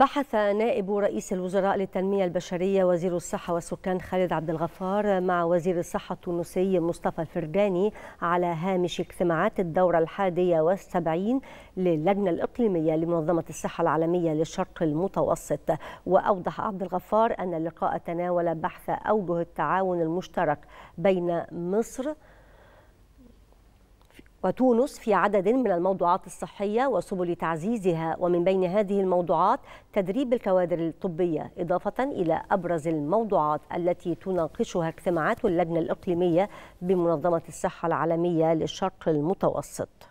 بحث نائب رئيس الوزراء للتنمية البشرية وزير الصحة والسكان خالد عبد الغفار مع وزير الصحة التونسي مصطفى الفرداني على هامش اجتماعات الدورة الحادية والسبعين للجنة الإقليمية لمنظمة الصحة العالمية للشرق المتوسط وأوضح عبد الغفار أن اللقاء تناول بحث أوجه التعاون المشترك بين مصر وتونس في عدد من الموضوعات الصحية وسبل تعزيزها ومن بين هذه الموضوعات تدريب الكوادر الطبية إضافة إلى أبرز الموضوعات التي تناقشها اجتماعات اللجنة الإقليمية بمنظمة الصحة العالمية للشرق المتوسط